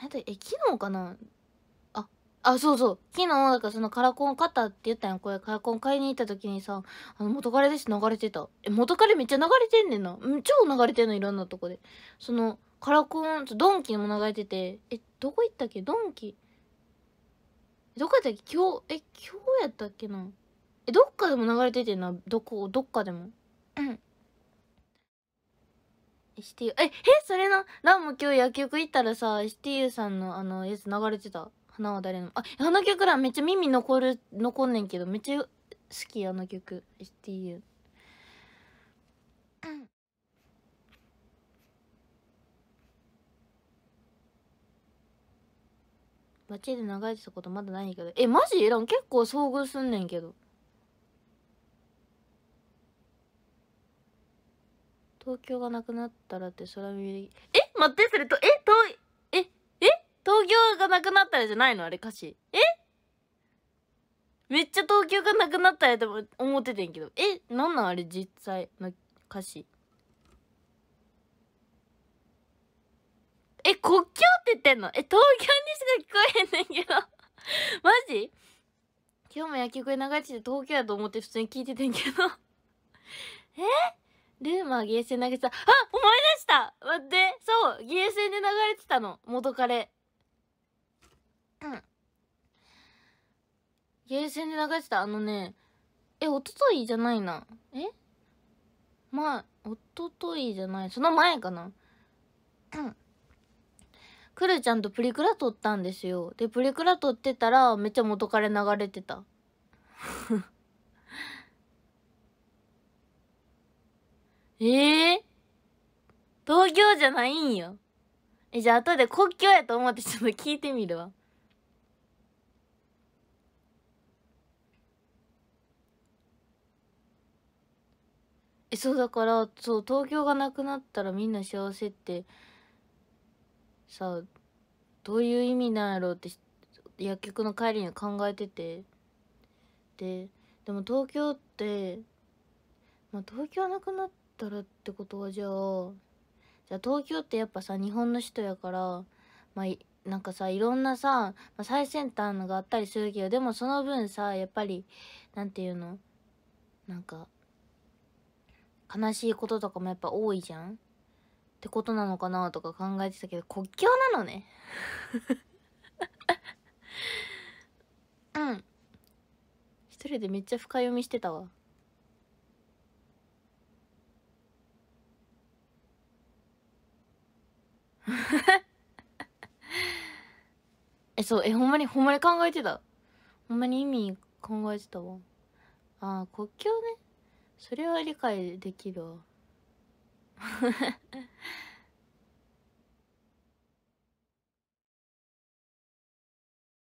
何だえ昨日かなああそうそう昨日だからそのカラコン買ったって言ったやんこれカラコン買いに行った時にさあの元彼です流れてたえ元彼めっちゃ流れてんねんな超流れてんのいろんなとこでそのカラコンドンキも流れててえどこ行ったっけドンキどこやったっけ今日え今日やったっけなえどっかでも流れててんなどこどっかでも STU ええそれのランも今日薬局行ったらさ STU さんのあのやつ流れてた花は誰のああの曲らめっちゃ耳残る残んねんけどめっちゃ好きあの曲 STU うん街で流れてたことまだないけどえマジ結構遭遇すんねんけど東京がなくなったらって空耳え待ってそれとえとええ東京がなくなったらじゃないのあれ歌詞えめっちゃ東京がなくなったらと思っててんけどえなんなんあれ実際の歌詞え国境って言ってんのえ東京にしか聞こえへんねんけど マジ今日も野球声流れてて東京やと思って普通に聞いててんけど えルーマーゲーセン投げてた。あ思い出した待って、そうゲーセンで流れてたの。元彼。うん。ゲーセンで流れてた。あのね、え、一昨日じゃないな。えまあ、一昨日じゃない。その前かな。うん。クルちゃんとプリクラ撮ったんですよ。で、プリクラ撮ってたら、めっちゃ元彼流れてた。ええー、同業じゃないんよ。え、じゃあ後で国境やと思ってちょっと聞いてみるわ。え、そうだから、そう、東京がなくなったらみんな幸せって、さ、どういう意味なんやろうって、薬局の帰りに考えてて。で、でも東京って、まあ東京なくなって、ったらってことはじゃあじゃあ東京ってやっぱさ日本の首都やからまあなんかさいろんなさ、ま最先端のがあったりするけどでもその分さやっぱり何て言うのなんか悲しいこととかもやっぱ多いじゃんってことなのかなとか考えてたけど国境なのね うん一人でめっちゃ深読みしてたわ えそうえほんまにほんまに考えてたほんまに意味考えてたわああ国境ねそれは理解できるわ